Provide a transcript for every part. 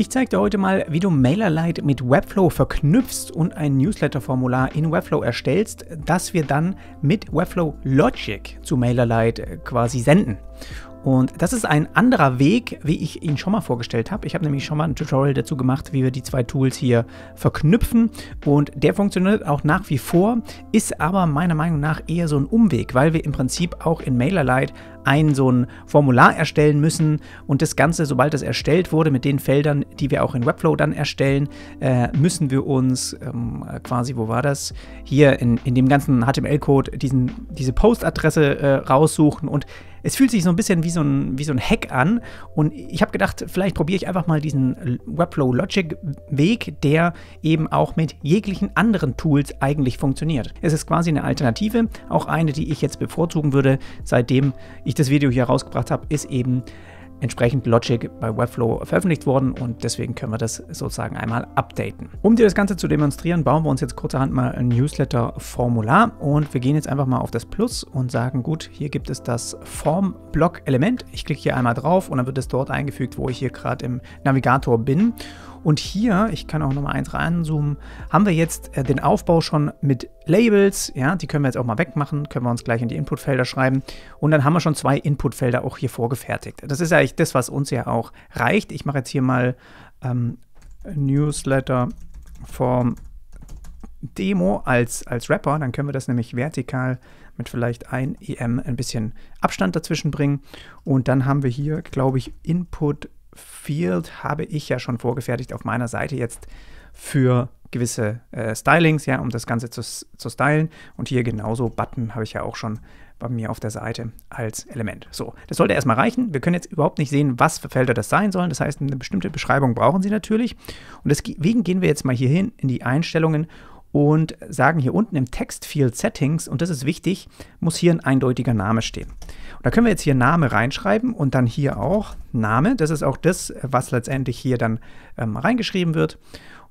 Ich zeige dir heute mal, wie du MailerLite mit Webflow verknüpfst und ein Newsletter-Formular in Webflow erstellst, das wir dann mit Webflow Logic zu MailerLite äh, quasi senden. Und das ist ein anderer Weg, wie ich ihn schon mal vorgestellt habe. Ich habe nämlich schon mal ein Tutorial dazu gemacht, wie wir die zwei Tools hier verknüpfen. Und der funktioniert auch nach wie vor, ist aber meiner Meinung nach eher so ein Umweg, weil wir im Prinzip auch in MailerLite ein so ein Formular erstellen müssen und das Ganze, sobald das erstellt wurde, mit den Feldern, die wir auch in Webflow dann erstellen, äh, müssen wir uns ähm, quasi, wo war das? Hier in, in dem ganzen HTML-Code diese Postadresse äh, raussuchen und es fühlt sich so ein bisschen wie so ein, wie so ein Hack an und ich habe gedacht, vielleicht probiere ich einfach mal diesen Webflow Logic Weg, der eben auch mit jeglichen anderen Tools eigentlich funktioniert. Es ist quasi eine Alternative, auch eine, die ich jetzt bevorzugen würde, seitdem ich das Video hier rausgebracht habe, ist eben entsprechend Logic bei Webflow veröffentlicht worden und deswegen können wir das sozusagen einmal updaten. Um dir das Ganze zu demonstrieren, bauen wir uns jetzt kurzerhand mal ein Newsletter-Formular und wir gehen jetzt einfach mal auf das Plus und sagen, gut, hier gibt es das Form-Block-Element. Ich klicke hier einmal drauf und dann wird es dort eingefügt, wo ich hier gerade im Navigator bin und hier, ich kann auch nochmal eins reinzoomen, haben wir jetzt äh, den Aufbau schon mit Labels. Ja, die können wir jetzt auch mal wegmachen, können wir uns gleich in die Inputfelder schreiben. Und dann haben wir schon zwei Inputfelder auch hier vorgefertigt. Das ist ja eigentlich das, was uns ja auch reicht. Ich mache jetzt hier mal ähm, Newsletter Form Demo als, als Rapper, dann können wir das nämlich vertikal mit vielleicht ein EM ein bisschen Abstand dazwischen bringen. Und dann haben wir hier, glaube ich, Input Field habe ich ja schon vorgefertigt auf meiner Seite jetzt für gewisse äh, Stylings, ja, um das Ganze zu, zu stylen. Und hier genauso Button habe ich ja auch schon bei mir auf der Seite als Element. So, das sollte erstmal reichen. Wir können jetzt überhaupt nicht sehen, was für Felder das sein sollen. Das heißt, eine bestimmte Beschreibung brauchen Sie natürlich. Und deswegen gehen wir jetzt mal hier hin in die Einstellungen und sagen hier unten im Textfield Settings, und das ist wichtig, muss hier ein eindeutiger Name stehen. Und da können wir jetzt hier Name reinschreiben und dann hier auch Name. Das ist auch das, was letztendlich hier dann ähm, reingeschrieben wird.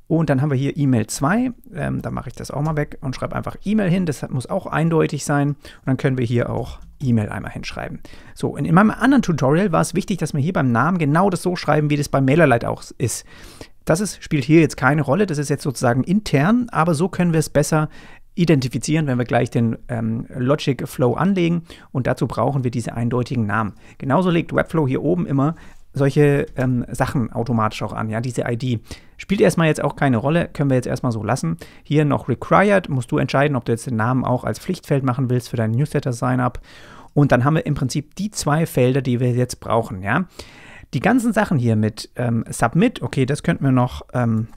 Und dann haben wir hier E-Mail 2, ähm, da mache ich das auch mal weg und schreibe einfach E-Mail hin, das muss auch eindeutig sein. Und dann können wir hier auch E-Mail einmal hinschreiben. So, in, in, meinem anderen Tutorial war es wichtig, dass wir hier beim Namen genau das so schreiben, wie das bei MailerLite auch ist. Das ist, spielt hier jetzt keine Rolle, das ist jetzt sozusagen intern, aber so können wir es besser identifizieren, wenn wir gleich den ähm, Logic Flow anlegen und dazu brauchen wir diese eindeutigen Namen. Genauso legt Webflow hier oben immer solche ähm, Sachen automatisch auch an, ja, diese ID. Spielt erstmal jetzt auch keine Rolle, können wir jetzt erstmal so lassen. Hier noch Required, musst du entscheiden, ob du jetzt den Namen auch als Pflichtfeld machen willst für dein Newsletter-Sign-Up. Und dann haben wir im Prinzip die zwei Felder, die wir jetzt brauchen, ja die ganzen Sachen hier mit ähm, Submit, okay, das könnten wir noch ähm,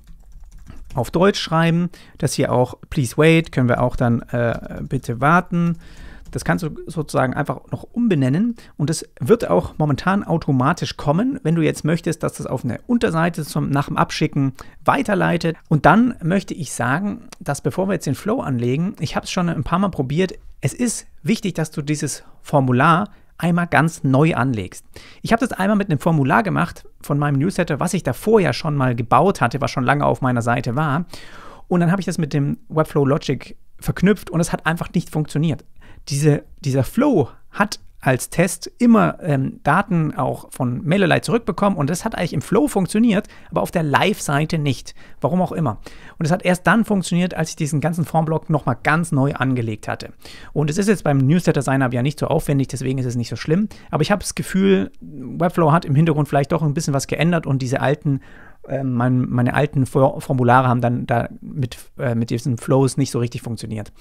auf Deutsch schreiben. Das hier auch Please Wait können wir auch dann äh, bitte warten. Das kannst du sozusagen einfach noch umbenennen und das wird auch momentan automatisch kommen, wenn du jetzt möchtest, dass das auf eine Unterseite zum, nach dem Abschicken weiterleitet. Und dann möchte ich sagen, dass bevor wir jetzt den Flow anlegen, ich habe es schon ein paar Mal probiert, es ist wichtig, dass du dieses Formular einmal ganz neu anlegst. Ich habe das einmal mit einem Formular gemacht von meinem Newsletter, was ich davor ja schon mal gebaut hatte, was schon lange auf meiner Seite war. Und dann habe ich das mit dem Webflow Logic verknüpft und es hat einfach nicht funktioniert. Diese, dieser Flow hat als Test immer ähm, Daten auch von Mailerlite zurückbekommen und das hat eigentlich im Flow funktioniert, aber auf der Live-Seite nicht. Warum auch immer. Und es hat erst dann funktioniert, als ich diesen ganzen Formblock nochmal ganz neu angelegt hatte. Und es ist jetzt beim Newsletter-Sign-Up ja nicht so aufwendig, deswegen ist es nicht so schlimm. Aber ich habe das Gefühl, Webflow hat im Hintergrund vielleicht doch ein bisschen was geändert und diese alten äh, mein, meine alten Formulare haben dann da mit, äh, mit diesen Flows nicht so richtig funktioniert.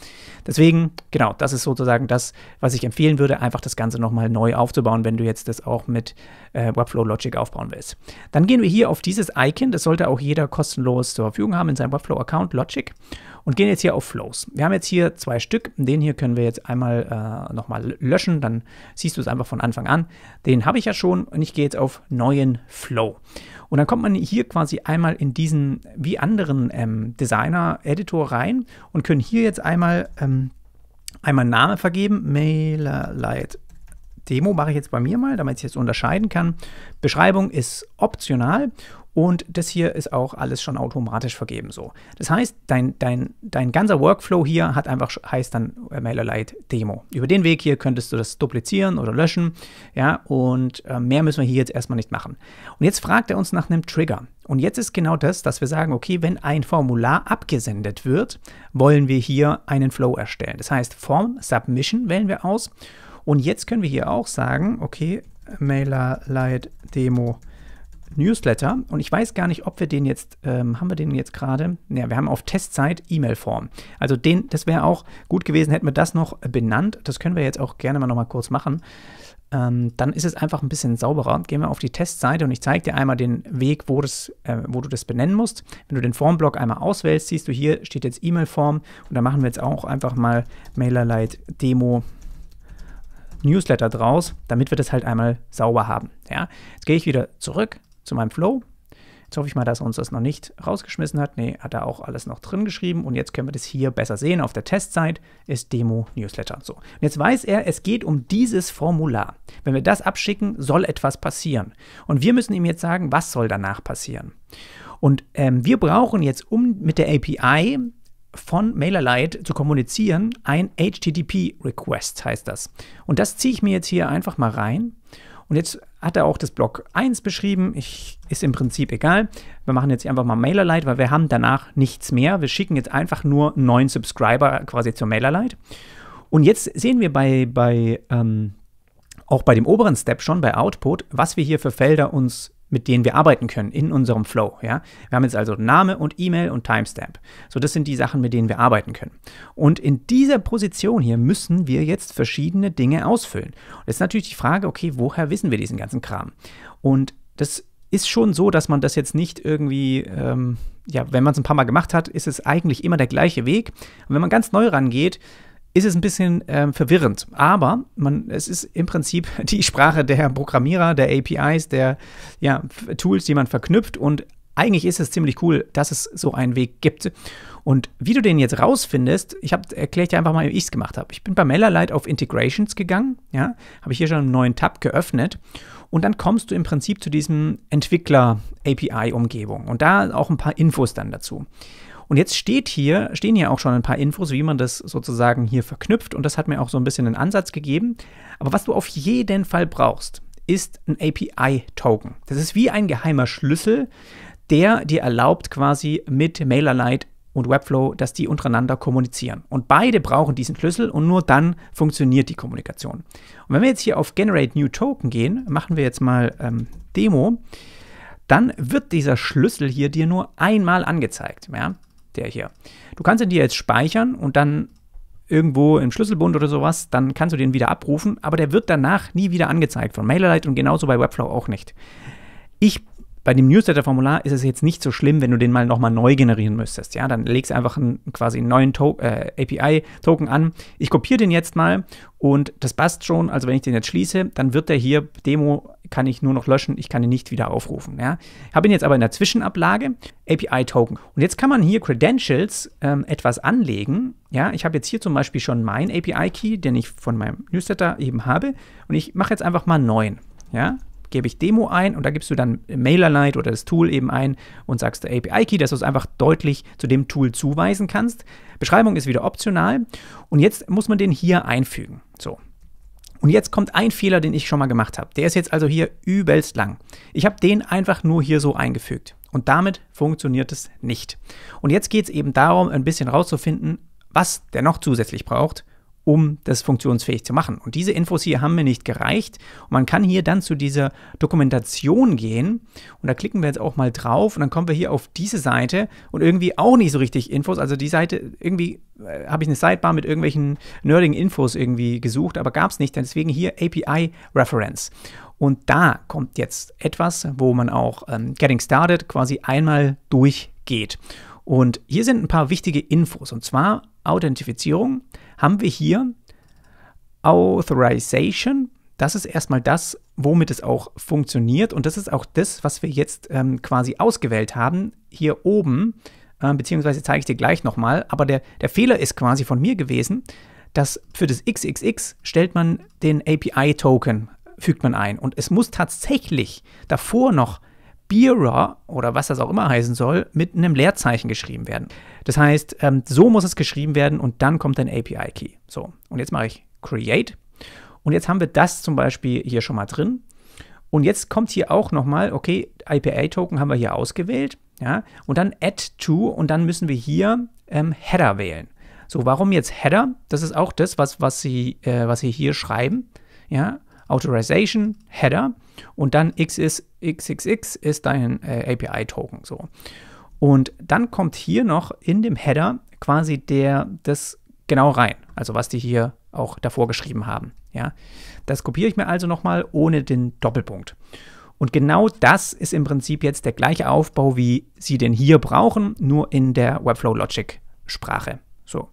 Deswegen, genau, das ist sozusagen das, was ich empfehlen würde, einfach das Ganze nochmal neu aufzubauen, wenn du jetzt das auch mit äh, Webflow Logic aufbauen willst. Dann gehen wir hier auf dieses Icon, das sollte auch jeder kostenlos zur Verfügung haben in seinem Webflow-Account Logic und gehen jetzt hier auf Flows. Wir haben jetzt hier zwei Stück, den hier können wir jetzt einmal äh, nochmal löschen, dann siehst du es einfach von Anfang an. Den habe ich ja schon und ich gehe jetzt auf neuen Flow. Und dann kommt man hier quasi quasi einmal in diesen wie anderen ähm, Designer-Editor rein und können hier jetzt einmal ähm, einmal Name vergeben. MailerLite Demo mache ich jetzt bei mir mal, damit ich jetzt unterscheiden kann. Beschreibung ist optional und das hier ist auch alles schon automatisch vergeben so. Das heißt, dein, dein, dein ganzer Workflow hier hat einfach, heißt dann äh, MailerLite Demo. Über den Weg hier könntest du das duplizieren oder löschen, ja, und äh, mehr müssen wir hier jetzt erstmal nicht machen. Und jetzt fragt er uns nach einem Trigger. Und jetzt ist genau das, dass wir sagen, okay, wenn ein Formular abgesendet wird, wollen wir hier einen Flow erstellen. Das heißt, Form Submission wählen wir aus. Und jetzt können wir hier auch sagen, okay, Mailer Light Demo Newsletter und ich weiß gar nicht, ob wir den jetzt, ähm, haben wir den jetzt gerade? Ja, wir haben auf Testzeit E-Mail-Form. Also den, das wäre auch gut gewesen, hätten wir das noch benannt. Das können wir jetzt auch gerne mal nochmal kurz machen ähm, dann ist es einfach ein bisschen sauberer. Gehen wir auf die Testseite und ich zeige dir einmal den Weg, wo, das, äh, wo du das benennen musst. Wenn du den Formblock einmal auswählst, siehst du hier steht jetzt E-Mail-Form und da machen wir jetzt auch einfach mal MailerLite Demo Newsletter draus, damit wir das halt einmal sauber haben. Ja? Jetzt gehe ich wieder zurück zu meinem Flow Jetzt hoffe ich mal, dass er uns das noch nicht rausgeschmissen hat. Nee, hat er auch alles noch drin geschrieben und jetzt können wir das hier besser sehen. Auf der Testseite ist Demo Newsletter. So, und jetzt weiß er, es geht um dieses Formular. Wenn wir das abschicken, soll etwas passieren. Und wir müssen ihm jetzt sagen, was soll danach passieren. Und ähm, wir brauchen jetzt, um mit der API von MailerLite zu kommunizieren, ein HTTP-Request heißt das. Und das ziehe ich mir jetzt hier einfach mal rein und jetzt hat er auch das Block 1 beschrieben. Ich, ist im Prinzip egal. Wir machen jetzt einfach mal MailerLite, weil wir haben danach nichts mehr. Wir schicken jetzt einfach nur einen neuen Subscriber quasi zur MailerLite. Und jetzt sehen wir bei, bei ähm, auch bei dem oberen Step schon, bei Output, was wir hier für Felder uns mit denen wir arbeiten können in unserem Flow. Ja? Wir haben jetzt also Name und E-Mail und Timestamp. So, das sind die Sachen, mit denen wir arbeiten können. Und in dieser Position hier müssen wir jetzt verschiedene Dinge ausfüllen. Und jetzt ist natürlich die Frage, okay, woher wissen wir diesen ganzen Kram? Und das ist schon so, dass man das jetzt nicht irgendwie, ähm, ja, wenn man es ein paar Mal gemacht hat, ist es eigentlich immer der gleiche Weg. Und wenn man ganz neu rangeht, ist es ein bisschen ähm, verwirrend. Aber man, es ist im Prinzip die Sprache der Programmierer, der APIs, der ja, Tools, die man verknüpft. Und eigentlich ist es ziemlich cool, dass es so einen Weg gibt. Und wie du den jetzt rausfindest, ich habe erklärt ja einfach mal, wie ich es gemacht habe. Ich bin bei MailerLite auf Integrations gegangen, ja, habe ich hier schon einen neuen Tab geöffnet und dann kommst du im Prinzip zu diesem Entwickler API Umgebung und da auch ein paar Infos dann dazu. Und jetzt steht hier, stehen hier auch schon ein paar Infos, wie man das sozusagen hier verknüpft. Und das hat mir auch so ein bisschen einen Ansatz gegeben. Aber was du auf jeden Fall brauchst, ist ein API-Token. Das ist wie ein geheimer Schlüssel, der dir erlaubt, quasi mit MailerLite und Webflow, dass die untereinander kommunizieren. Und beide brauchen diesen Schlüssel und nur dann funktioniert die Kommunikation. Und wenn wir jetzt hier auf Generate New Token gehen, machen wir jetzt mal ähm, Demo, dann wird dieser Schlüssel hier dir nur einmal angezeigt. Ja? der hier. Du kannst ihn dir jetzt speichern und dann irgendwo im Schlüsselbund oder sowas, dann kannst du den wieder abrufen, aber der wird danach nie wieder angezeigt von MailerLite und genauso bei Webflow auch nicht. Ich bei dem Newsletter-Formular ist es jetzt nicht so schlimm, wenn du den mal nochmal neu generieren müsstest. Ja, dann legst einfach einen, quasi einen neuen äh, API-Token an. Ich kopiere den jetzt mal und das passt schon. Also wenn ich den jetzt schließe, dann wird der hier Demo kann ich nur noch löschen. Ich kann ihn nicht wieder aufrufen. Ja, habe ihn jetzt aber in der Zwischenablage API-Token. Und jetzt kann man hier Credentials ähm, etwas anlegen. Ja, ich habe jetzt hier zum Beispiel schon meinen API-Key, den ich von meinem Newsletter eben habe, und ich mache jetzt einfach mal einen neuen. Ja, gebe ich Demo ein und da gibst du dann MailerLite oder das Tool eben ein und sagst der API-Key, dass du es einfach deutlich zu dem Tool zuweisen kannst. Beschreibung ist wieder optional und jetzt muss man den hier einfügen. So. Und jetzt kommt ein Fehler, den ich schon mal gemacht habe. Der ist jetzt also hier übelst lang. Ich habe den einfach nur hier so eingefügt. Und damit funktioniert es nicht. Und jetzt geht es eben darum, ein bisschen rauszufinden, was der noch zusätzlich braucht um das funktionsfähig zu machen. Und diese Infos hier haben mir nicht gereicht. Und man kann hier dann zu dieser Dokumentation gehen und da klicken wir jetzt auch mal drauf und dann kommen wir hier auf diese Seite und irgendwie auch nicht so richtig Infos. Also die Seite, irgendwie äh, habe ich eine Sidebar mit irgendwelchen nerdigen Infos irgendwie gesucht, aber gab es nicht. Deswegen hier API Reference. Und da kommt jetzt etwas, wo man auch ähm, Getting Started quasi einmal durchgeht. Und hier sind ein paar wichtige Infos und zwar Authentifizierung, haben wir hier Authorization. Das ist erstmal das, womit es auch funktioniert. Und das ist auch das, was wir jetzt ähm, quasi ausgewählt haben. Hier oben, äh, beziehungsweise zeige ich dir gleich nochmal. Aber der, der Fehler ist quasi von mir gewesen, dass für das XXX stellt man den API-Token, fügt man ein. Und es muss tatsächlich davor noch Bierer oder was das auch immer heißen soll, mit einem Leerzeichen geschrieben werden. Das heißt, ähm, so muss es geschrieben werden und dann kommt ein API-Key. So, und jetzt mache ich Create. Und jetzt haben wir das zum Beispiel hier schon mal drin. Und jetzt kommt hier auch nochmal, okay, ipa token haben wir hier ausgewählt. Ja, und dann Add to und dann müssen wir hier ähm, Header wählen. So, warum jetzt Header? Das ist auch das, was, was, sie, äh, was sie hier schreiben. Ja, Authorization, Header. Und dann X ist, XXX ist dein äh, API-Token. So. Und dann kommt hier noch in dem Header quasi der, das genau rein, also was die hier auch davor geschrieben haben. Ja? Das kopiere ich mir also nochmal ohne den Doppelpunkt. Und genau das ist im Prinzip jetzt der gleiche Aufbau, wie Sie den hier brauchen, nur in der Webflow Logic Sprache. So.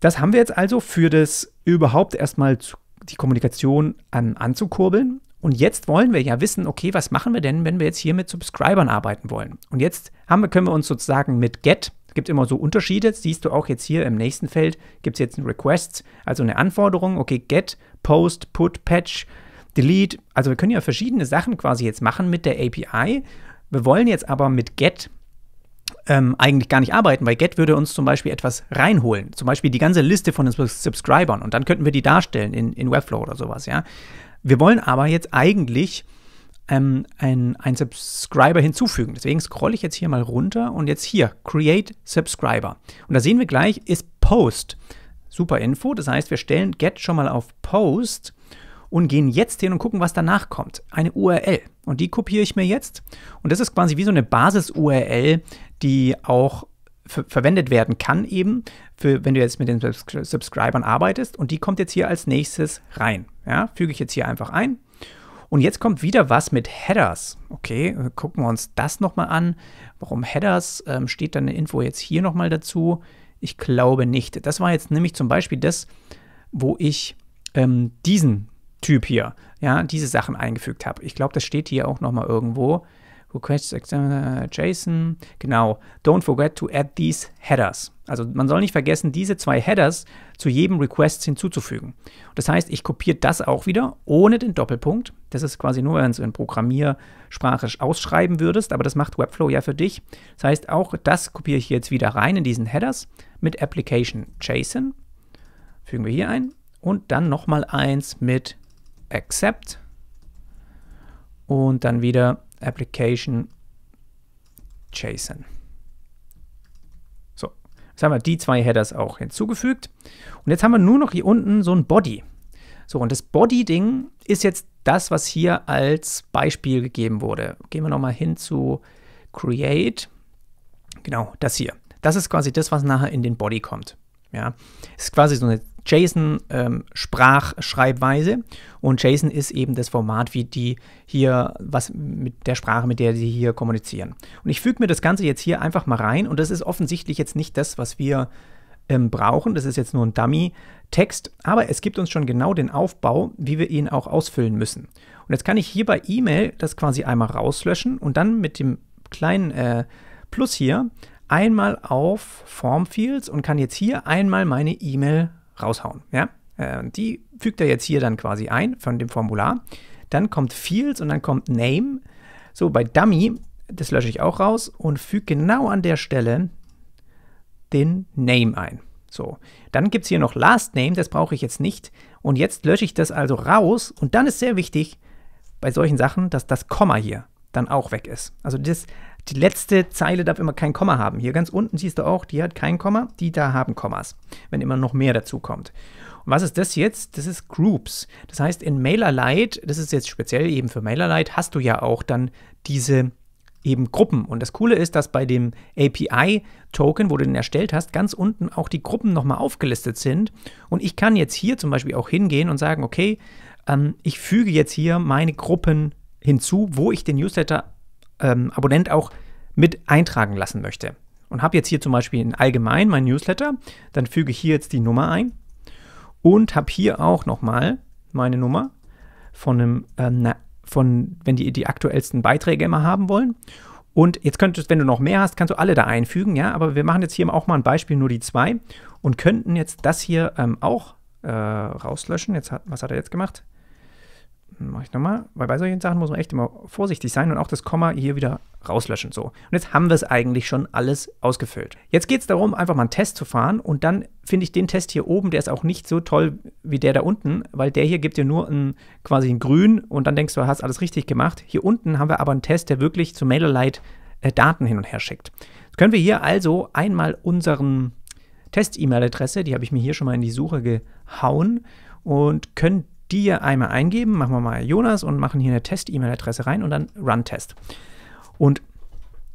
Das haben wir jetzt also für das überhaupt erstmal die Kommunikation an, anzukurbeln. Und jetzt wollen wir ja wissen, okay, was machen wir denn, wenn wir jetzt hier mit Subscribern arbeiten wollen? Und jetzt haben wir, können wir uns sozusagen mit get, gibt immer so Unterschiede, siehst du auch jetzt hier im nächsten Feld, gibt es jetzt ein Request, also eine Anforderung, okay, get, post, put, patch, delete. Also wir können ja verschiedene Sachen quasi jetzt machen mit der API. Wir wollen jetzt aber mit get ähm, eigentlich gar nicht arbeiten, weil get würde uns zum Beispiel etwas reinholen, zum Beispiel die ganze Liste von den Subscribern und dann könnten wir die darstellen in, in Webflow oder sowas, ja. Wir wollen aber jetzt eigentlich ähm, einen, einen Subscriber hinzufügen. Deswegen scrolle ich jetzt hier mal runter und jetzt hier Create Subscriber. Und da sehen wir gleich, ist Post. Super Info. Das heißt, wir stellen Get schon mal auf Post und gehen jetzt hin und gucken, was danach kommt. Eine URL. Und die kopiere ich mir jetzt. Und das ist quasi wie so eine Basis-URL, die auch ver verwendet werden kann, eben, für, wenn du jetzt mit den Subscribern arbeitest. Und die kommt jetzt hier als nächstes rein. Ja, füge ich jetzt hier einfach ein. Und jetzt kommt wieder was mit Headers. Okay, gucken wir uns das nochmal an. Warum Headers? Ähm, steht dann eine Info jetzt hier nochmal dazu? Ich glaube nicht. Das war jetzt nämlich zum Beispiel das, wo ich ähm, diesen Typ hier, ja, diese Sachen eingefügt habe. Ich glaube, das steht hier auch nochmal irgendwo. Request Examiner äh, JSON. Genau. Don't forget to add these headers. Also man soll nicht vergessen, diese zwei Headers zu jedem Request hinzuzufügen. Das heißt, ich kopiere das auch wieder ohne den Doppelpunkt. Das ist quasi nur, wenn du in Programmiersprache ausschreiben würdest, aber das macht Webflow ja für dich. Das heißt, auch das kopiere ich jetzt wieder rein in diesen Headers mit Application JSON. Fügen wir hier ein und dann nochmal eins mit Accept und dann wieder Application JSON. So, jetzt haben wir die zwei Headers auch hinzugefügt. Und jetzt haben wir nur noch hier unten so ein Body. So, und das Body-Ding ist jetzt das, was hier als Beispiel gegeben wurde. Gehen wir nochmal hin zu Create. Genau, das hier. Das ist quasi das, was nachher in den Body kommt. Ja, es ist quasi so eine JSON-Sprachschreibweise. Ähm, und JSON ist eben das Format, wie die hier, was mit der Sprache, mit der sie hier kommunizieren. Und ich füge mir das Ganze jetzt hier einfach mal rein. Und das ist offensichtlich jetzt nicht das, was wir ähm, brauchen. Das ist jetzt nur ein Dummy-Text. Aber es gibt uns schon genau den Aufbau, wie wir ihn auch ausfüllen müssen. Und jetzt kann ich hier bei E-Mail das quasi einmal rauslöschen und dann mit dem kleinen äh, Plus hier einmal auf Form Fields und kann jetzt hier einmal meine E-Mail raushauen. Ja? Äh, die fügt er jetzt hier dann quasi ein von dem Formular. Dann kommt Fields und dann kommt Name. So, bei Dummy, das lösche ich auch raus und füge genau an der Stelle den Name ein. So, dann gibt es hier noch Last Name, das brauche ich jetzt nicht. Und jetzt lösche ich das also raus. Und dann ist sehr wichtig bei solchen Sachen, dass das Komma hier dann auch weg ist. Also das die letzte Zeile darf immer kein Komma haben. Hier ganz unten siehst du auch, die hat kein Komma, die da haben Kommas, wenn immer noch mehr dazu kommt. Und was ist das jetzt? Das ist Groups. Das heißt, in MailerLite, das ist jetzt speziell eben für MailerLite, hast du ja auch dann diese eben Gruppen. Und das Coole ist, dass bei dem API-Token, wo du den erstellt hast, ganz unten auch die Gruppen nochmal aufgelistet sind. Und ich kann jetzt hier zum Beispiel auch hingehen und sagen, okay, ähm, ich füge jetzt hier meine Gruppen hinzu, wo ich den Newsletter ähm, Abonnent auch mit eintragen lassen möchte. Und habe jetzt hier zum Beispiel in allgemein mein Newsletter, dann füge ich hier jetzt die Nummer ein und habe hier auch nochmal meine Nummer von einem, äh, na, von, wenn die die aktuellsten Beiträge immer haben wollen. Und jetzt könntest, wenn du noch mehr hast, kannst du alle da einfügen, ja, aber wir machen jetzt hier auch mal ein Beispiel, nur die zwei und könnten jetzt das hier ähm, auch äh, rauslöschen. Jetzt hat, was hat er jetzt gemacht? Hm, mache ich nochmal, weil bei solchen Sachen muss man echt immer vorsichtig sein und auch das Komma hier wieder rauslöschen. So. Und jetzt haben wir es eigentlich schon alles ausgefüllt. Jetzt geht es darum, einfach mal einen Test zu fahren und dann finde ich den Test hier oben, der ist auch nicht so toll wie der da unten, weil der hier gibt dir nur ein, quasi ein Grün und dann denkst du, hast alles richtig gemacht. Hier unten haben wir aber einen Test, der wirklich zu MailerLite äh, Daten hin und her schickt. Jetzt können wir hier also einmal unseren Test-E-Mail-Adresse, die habe ich mir hier schon mal in die Suche gehauen und können die hier einmal eingeben, machen wir mal Jonas und machen hier eine Test-E-Mail-Adresse rein und dann Run-Test. Und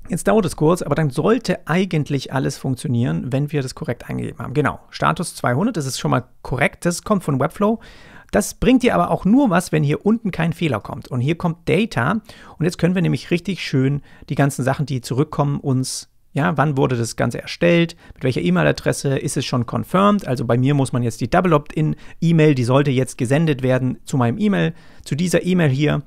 Jetzt dauert es kurz, aber dann sollte eigentlich alles funktionieren, wenn wir das korrekt eingegeben haben. Genau, Status 200, das ist schon mal korrekt, das kommt von Webflow. Das bringt dir aber auch nur was, wenn hier unten kein Fehler kommt. Und hier kommt Data und jetzt können wir nämlich richtig schön die ganzen Sachen, die zurückkommen, uns ja, wann wurde das Ganze erstellt? Mit welcher E-Mail-Adresse ist es schon confirmed? Also bei mir muss man jetzt die Double Opt-in-E-Mail, die sollte jetzt gesendet werden zu meinem E-Mail, zu dieser E-Mail hier.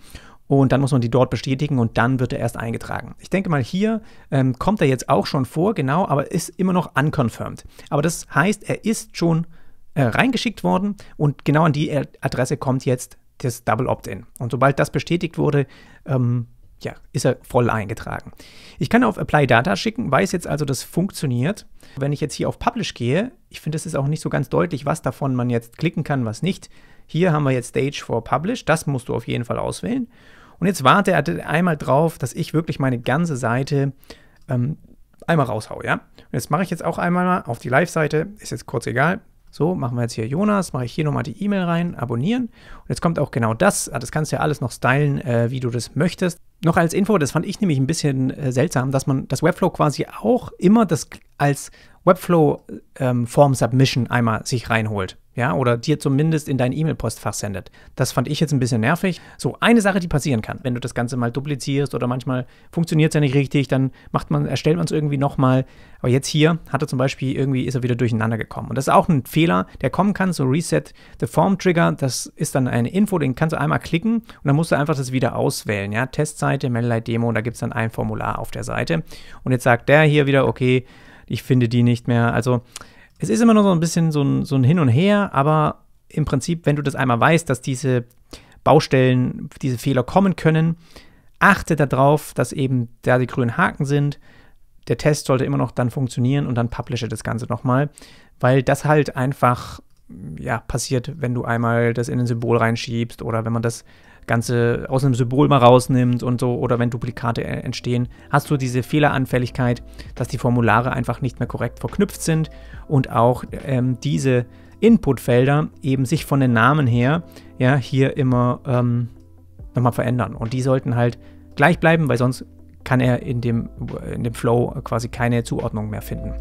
Und dann muss man die dort bestätigen und dann wird er erst eingetragen. Ich denke mal, hier ähm, kommt er jetzt auch schon vor, genau, aber ist immer noch unconfirmed. Aber das heißt, er ist schon äh, reingeschickt worden und genau an die Adresse kommt jetzt das Double Opt-in. Und sobald das bestätigt wurde, ähm, ja, ist er voll eingetragen. Ich kann auf Apply Data schicken, weiß jetzt also, das funktioniert. Wenn ich jetzt hier auf Publish gehe, ich finde, es ist auch nicht so ganz deutlich, was davon man jetzt klicken kann, was nicht. Hier haben wir jetzt Stage for Publish, das musst du auf jeden Fall auswählen. Und jetzt warte er einmal drauf, dass ich wirklich meine ganze Seite ähm, einmal raushau, ja? Und jetzt mache ich jetzt auch einmal auf die Live-Seite, ist jetzt kurz egal, so, machen wir jetzt hier Jonas, mache ich hier nochmal die E-Mail rein, abonnieren. Und jetzt kommt auch genau das. Ah, das kannst du ja alles noch stylen, äh, wie du das möchtest. Noch als Info, das fand ich nämlich ein bisschen äh, seltsam, dass man das Webflow quasi auch immer das als Webflow-Form-Submission ähm, einmal sich reinholt ja, oder dir zumindest in dein E-Mail-Postfach sendet. Das fand ich jetzt ein bisschen nervig. So, eine Sache, die passieren kann, wenn du das Ganze mal duplizierst oder manchmal funktioniert es ja nicht richtig, dann macht man, erstellt man es irgendwie nochmal. Aber jetzt hier hat er zum Beispiel irgendwie, ist er wieder durcheinander gekommen. Und das ist auch ein Fehler, der kommen kann, so Reset the Form Trigger, das ist dann eine Info, den kannst du einmal klicken und dann musst du einfach das wieder auswählen, ja, Testseite, Maillight Demo, da gibt es dann ein Formular auf der Seite. Und jetzt sagt der hier wieder, okay, ich finde die nicht mehr, also es ist immer noch so ein bisschen so ein, so ein Hin und Her, aber im Prinzip, wenn du das einmal weißt, dass diese Baustellen, diese Fehler kommen können, achte darauf, dass eben da die grünen Haken sind. Der Test sollte immer noch dann funktionieren und dann publische das Ganze nochmal, weil das halt einfach ja, passiert, wenn du einmal das in ein Symbol reinschiebst oder wenn man das Ganze aus einem Symbol mal rausnimmt und so oder wenn Duplikate entstehen, hast du diese Fehleranfälligkeit, dass die Formulare einfach nicht mehr korrekt verknüpft sind und auch ähm, diese Inputfelder eben sich von den Namen her ja hier immer ähm, nochmal verändern und die sollten halt gleich bleiben, weil sonst kann er in dem, in dem Flow quasi keine Zuordnung mehr finden.